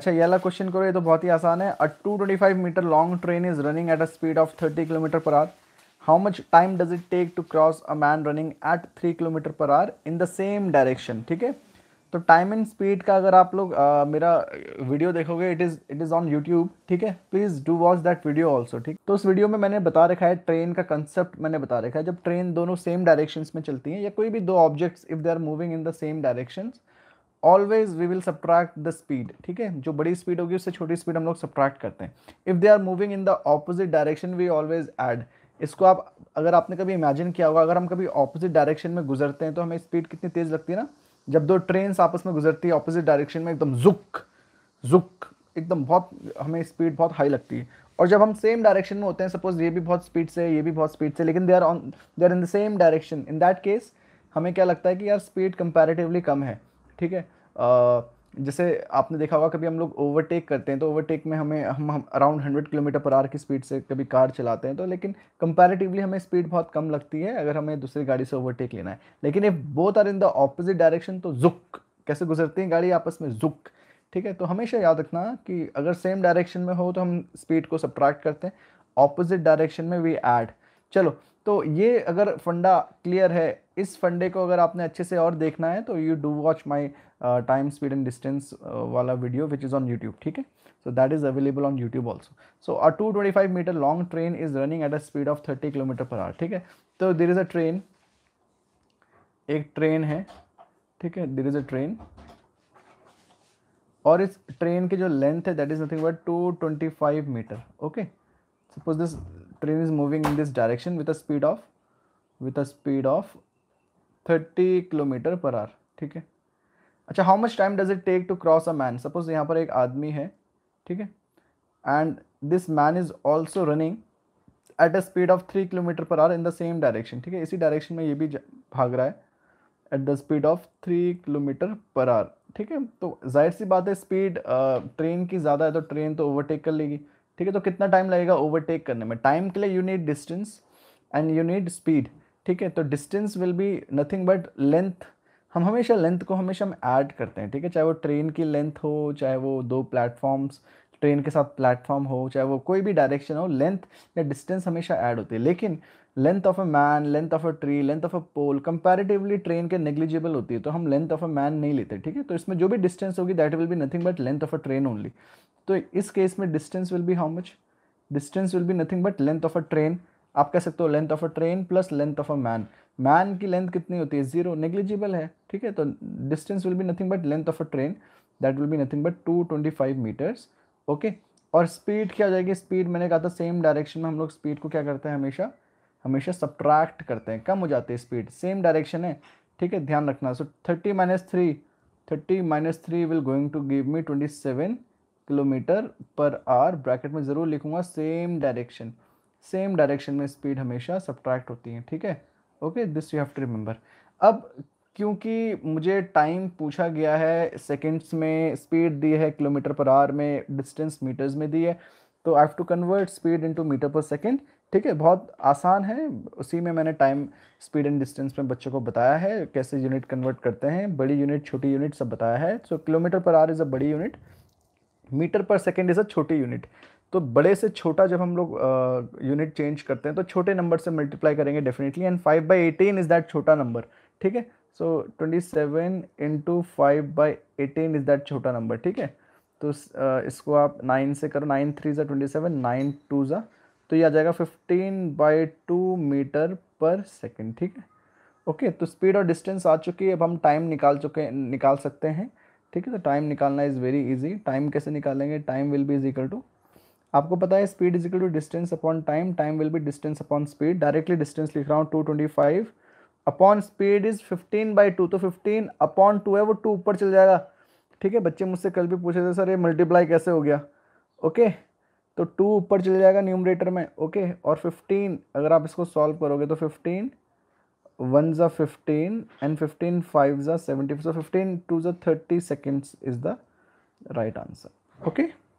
अच्छा ये वाला क्वेश्चन करो ये तो बहुत ही आसान है a 225 meter long train is running at a speed of 30 kilometer per hour how much time does it take to cross a man running at three kilometer per hour in the same direction ठीक है तो time and speed का अगर आप लोग uh, मेरा video देखोगे it is it is on YouTube ठीक है please do watch that video also ठीक तो उस वीडियो में मैंने बता रखा है ट्रेन का कंसेप्ट मैंने बता रखा है जब ट्रेन दोनों सेम डायरेक्शन में चलती हैं या कोई भी दो objects if they are moving in the same direction always we will subtract the speed ठीक है जो बड़ी स्पीड होगी उससे छोटी स्पीड हम लोग सब्ट्रैक्ट करते हैं if they are moving in the opposite direction we always add इसको आप अगर आपने कभी इमेजिन किया होगा अगर हम कभी ऑपोजिट डायरेक्शन में गुजरते हैं तो हमें स्पीड कितनी तेज़ लगती है ना जब दो ट्रेन आपस में गुजरती है ऑपोजिट डायरेक्शन में एकदम जुक जुक एकदम बहुत हमें स्पीड बहुत हाई लगती है और जब हम सेम डायरेक्शन में होते हैं सपोज ये भी बहुत स्पीड से ये भी बहुत स्पीड से लेकिन they are on they are in the same direction in that case हमें क्या लगता है कि यार स्पीड कंपेरेटिवली कम है ठीक है जैसे आपने देखा होगा कभी हम लोग ओवरटेक करते हैं तो ओवरटेक में हमें हम, around hundred kilometer per hour की स्पीड से कभी कार चलाते हैं तो लेकिन कंपैरेटिवली हमें स्पीड बहुत कम लगती है अगर हमें दूसरी गाड़ी से ओवरटेक लेना है लेकिन if both are in the opposite direction तो जुक कैसे गुजरती है गाड़ी आपस में जुक ठीक है तो हमेशा याद रखना कि अगर सेम डायरेक्शन में हो तो हम स्पीड को सब्ट्रैक्ट करते हैं ऑपोजिट डायरेक्शन में वी एड चलो तो ये अगर फंडा क्लियर है इस फंडे को अगर आपने अच्छे से और देखना है तो you do watch my time speed and distance वाला video which is on YouTube ठीक है so that is available on YouTube also so a two twenty five meter long train is running at a speed of thirty kilometer per hour ठीक है तो there is a train एक train है ठीक है देर is a train और इस train की जो लेंथ है that is nothing but two twenty five meter okay suppose this train is moving in this direction with a speed of with a speed of thirty kilometer per hour ठीक है अच्छा how much time does it take to cross a man suppose यहाँ पर एक आदमी है ठीक है and this man is also running at a speed of three kilometer per hour in the same direction ठीक है इसी डायरेक्शन में ये भी भाग रहा है at the speed of three kilometer per hour ठीक है तो जाहिर सी बात है स्पीड ट्रेन की ज़्यादा है तो ट्रेन तो ओवरटेक कर लेगी ठीक है तो कितना टाइम लगेगा ओवरटेक करने में टाइम के लिए you need distance and you need speed ठीक है तो distance will be nothing but length हम हमेशा लेंथ को हमेशा हम ऐड करते हैं ठीक है चाहे वो ट्रेन की लेंथ हो चाहे वो दो प्लेटफॉर्म्स ट्रेन के साथ प्लेटफॉर्म हो चाहे वो कोई भी डायरेक्शन हो लेंथ या डिस्टेंस हमेशा ऐड होती है लेकिन length of a man length of a tree length of a pole comparatively train के नेग्लिजिबल होती है तो हम लेंथ ऑफ अ मैन नहीं लेते ठीक है तो इसमें जो भी डिस्टेंस होगी that will be nothing but length of a train only तो इस केस में distance will be how much distance will be nothing but length of a train आप कह सकते हो length of a train plus length of a man man की length कितनी होती है जीरो नेग्लिजिबल है ठीक है तो distance will be nothing but length of a train that will be nothing but two twenty five meters okay और speed क्या हो जाएगी स्पीड मैंने कहा था सेम डायरेक्शन में हम लोग स्पीड को क्या करते हैं हमेशा हमेशा सब्ट्रैक्ट करते हैं कम हो जाती है स्पीड सेम डायरेक्शन है ठीक है ध्यान रखना so thirty minus three thirty minus three will going to give me twenty seven kilometer per hour bracket में ज़रूर लिखूंगा सेम डायरेक्शन सेम डायरेक्शन में स्पीड हमेशा सब्ट्रैक्ट होती है ठीक है okay this you have to remember अब क्योंकि मुझे टाइम पूछा गया है सेकेंड्स में स्पीड दी है किलोमीटर पर आवर में डिस्टेंस मीटर्स में दी है तो I have to convert speed into meter per second ठीक है बहुत आसान है उसी में मैंने टाइम स्पीड एंड डिस्टेंस में बच्चों को बताया है कैसे यूनिट कन्वर्ट करते हैं बड़ी यूनिट छोटी यूनिट सब बताया है so kilometer per hour is a बड़ी unit meter per second is a छोटी यूनिट तो बड़े से छोटा जब हम लोग यूनिट चेंज करते हैं तो छोटे नंबर से मल्टीप्लाई करेंगे definitely and five by eighteen is that छोटा नंबर ठीक है so twenty seven into five by eighteen is that छोटा नंबर ठीक है तो uh, इसको आप नाइन से करो नाइन थ्री ज़ा ट्वेंटी सेवन नाइन टू ज़ा तो ये आ जाएगा fifteen by two meter per second ठीक है ओके तो स्पीड और डिस्टेंस आ चुकी है अब हम टाइम निकाल चुके निकाल सकते हैं ठीक है तो टाइम निकालना इज़ वेरी इजी टाइम कैसे निकालेंगे time will be is equal to आपको पता है speed is equal to distance upon time time will be distance upon speed directly distance लिख रहा हूँ two twenty five upon speed is fifteen by two तो fifteen upon two है वो to ऊपर चल जाएगा ठीक है बच्चे मुझसे कल भी पूछे थे सर ये मल्टीप्लाई कैसे हो गया ओके तो टू ऊपर चल जाएगा न्यूमरेटर में ओके और फिफ्टीन अगर आप इसको सॉल्व करोगे तो फिफ्टीन वन ज़ा फिफ्टीन एंड फिफ्टीन फाइव ज़ा सेवेंटी फिफ्टीन टू ज़ा thirty seconds is the right answer okay